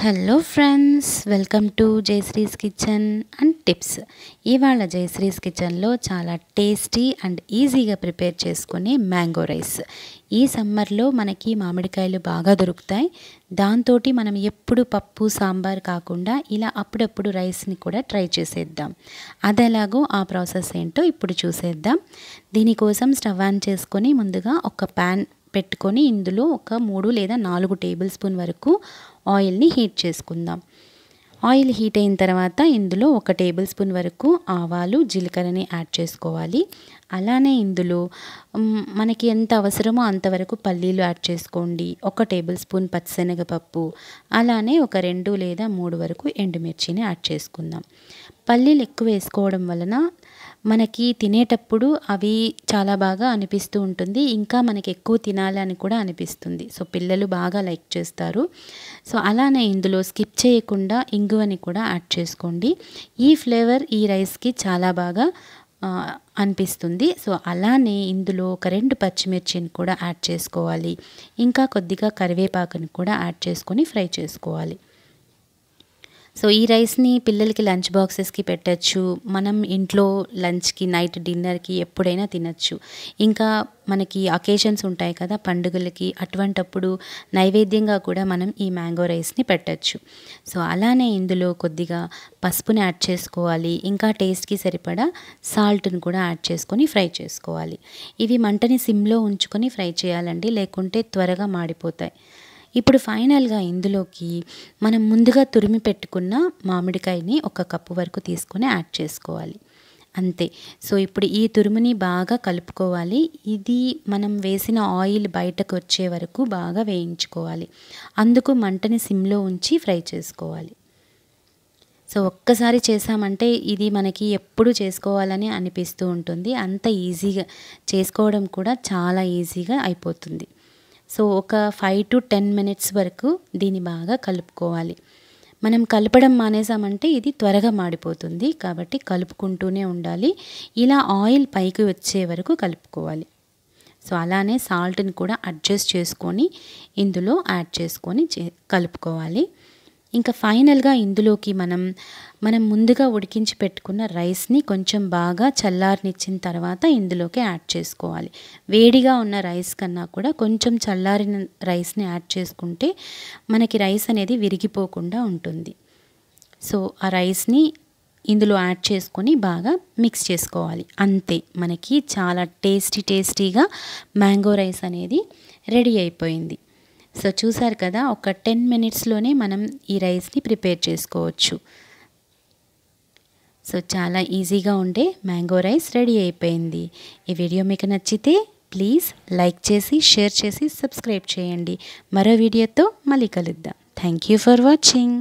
hello friends welcome to Jayashree's kitchen and tips ఇవాళ జయశ్రీస్ కిచెన్లో చాలా టేస్టీ అండ్ ఈజీగా ప్రిపేర్ చేసుకునే మ్యాంగో రైస్ ఈ సమ్మర్లో మనకి మామిడికాయలు బాగా దొరుకుతాయి దాంతో మనం ఎప్పుడు పప్పు సాంబార్ కాకుండా ఇలా అప్పుడప్పుడు రైస్ని కూడా ట్రై చేసేద్దాం అది ఎలాగో ఆ ప్రాసెస్ ఏంటో ఇప్పుడు చూసేద్దాం దీనికోసం స్టవ్ ఆన్ చేసుకొని ముందుగా ఒక ప్యాన్ పెట్టుకొని ఇందులో ఒక మూడు లేదా నాలుగు టేబుల్ స్పూన్ వరకు ఆయిల్ని హీట్ చేసుకుందాం ఆయిల్ హీట్ అయిన తర్వాత ఇందులో ఒక టేబుల్ స్పూన్ వరకు ఆవాలు జీలకర్రని యాడ్ చేసుకోవాలి అలానే ఇందులో మనకి ఎంత అవసరమో అంతవరకు పల్లీలు యాడ్ చేసుకోండి ఒక టేబుల్ స్పూన్ పచ్చిశనగపప్పు అలానే ఒక రెండు లేదా మూడు వరకు ఎండుమిర్చిని యాడ్ చేసుకుందాం పల్లీలు ఎక్కువ వేసుకోవడం వలన మనకి తినేటప్పుడు అవి చాలా బాగా అనిపిస్తూ ఉంటుంది ఇంకా మనకి ఎక్కువ తినాలి అని కూడా అనిపిస్తుంది సో పిల్లలు బాగా లైక్ చేస్తారు సో అలానే ఇందులో స్కిప్ చేయకుండా ఇంగువని కూడా యాడ్ చేసుకోండి ఈ ఫ్లేవర్ ఈ రైస్కి చాలా బాగా అనిపిస్తుంది సో అలానే ఇందులో ఒక రెండు పచ్చిమిర్చిని కూడా యాడ్ చేసుకోవాలి ఇంకా కొద్దిగా కరివేపాకుని కూడా యాడ్ చేసుకొని ఫ్రై చేసుకోవాలి సో ఈ రైస్ని పిల్లలకి లంచ్ బాక్సెస్కి పెట్టచ్చు మనం ఇంట్లో లంచ్కి నైట్ డిన్నర్కి ఎప్పుడైనా తినచ్చు ఇంకా మనకి అకేషన్స్ ఉంటాయి కదా పండుగలకి అటువంటప్పుడు నైవేద్యంగా కూడా మనం ఈ మ్యాంగో రైస్ని పెట్టచ్చు సో అలానే ఇందులో కొద్దిగా పసుపుని యాడ్ చేసుకోవాలి ఇంకా టేస్ట్కి సరిపడా సాల్ట్ని కూడా యాడ్ చేసుకొని ఫ్రై చేసుకోవాలి ఇవి మంటని సిమ్లో ఉంచుకొని ఫ్రై చేయాలండి లేకుంటే త్వరగా మాడిపోతాయి ఇప్పుడు ఫైనల్గా ఇందులోకి మనం ముందుగా తురిమి పెట్టుకున్న మామిడికాయని ఒక కప్పు వరకు తీసుకొని యాడ్ చేసుకోవాలి అంతే సో ఇప్పుడు ఈ తురుముని బాగా కలుపుకోవాలి ఇది మనం వేసిన ఆయిల్ బయటకు వచ్చే వరకు బాగా వేయించుకోవాలి అందుకు మంటని సిమ్లో ఉంచి ఫ్రై చేసుకోవాలి సో ఒక్కసారి చేసామంటే ఇది మనకి ఎప్పుడు చేసుకోవాలని అనిపిస్తూ ఉంటుంది అంత ఈజీగా చేసుకోవడం కూడా చాలా ఈజీగా అయిపోతుంది సో ఒక ఫైవ్ టు టెన్ మినిట్స్ వరకు దీన్ని బాగా కలుపుకోవాలి మనం కలపడం మానేసామంటే ఇది త్వరగా మాడిపోతుంది కాబట్టి కలుపుకుంటూనే ఉండాలి ఇలా ఆయిల్ పైకి వచ్చే వరకు కలుపుకోవాలి సో అలానే సాల్ట్ని కూడా అడ్జస్ట్ చేసుకొని ఇందులో యాడ్ చేసుకొని కలుపుకోవాలి ఇంకా ఫైనల్గా ఇందులోకి మనం మనం ముందుగా ఉడికించి పెట్టుకున్న రైస్ని కొంచెం బాగా చల్లారినిచ్చిన తర్వాత ఇందులోకి యాడ్ చేసుకోవాలి వేడిగా ఉన్న రైస్ కన్నా కూడా కొంచెం చల్లారిన రైస్ని యాడ్ చేసుకుంటే మనకి రైస్ అనేది విరిగిపోకుండా ఉంటుంది సో ఆ రైస్ని ఇందులో యాడ్ చేసుకొని బాగా మిక్స్ చేసుకోవాలి అంతే మనకి చాలా టేస్టీ టేస్టీగా మ్యాంగో రైస్ అనేది రెడీ అయిపోయింది సో చూసారు కదా ఒక టెన్ మినిట్స్లోనే మనం ఈ రైస్ని ప్రిపేర్ చేసుకోవచ్చు సో చాలా ఈజీగా ఉండే మ్యాంగో రైస్ రెడీ అయిపోయింది ఈ వీడియో మీకు నచ్చితే ప్లీజ్ లైక్ చేసి షేర్ చేసి సబ్స్క్రైబ్ చేయండి మరో వీడియోతో మళ్ళీ కలుద్దాం థ్యాంక్ యూ ఫర్ వాచింగ్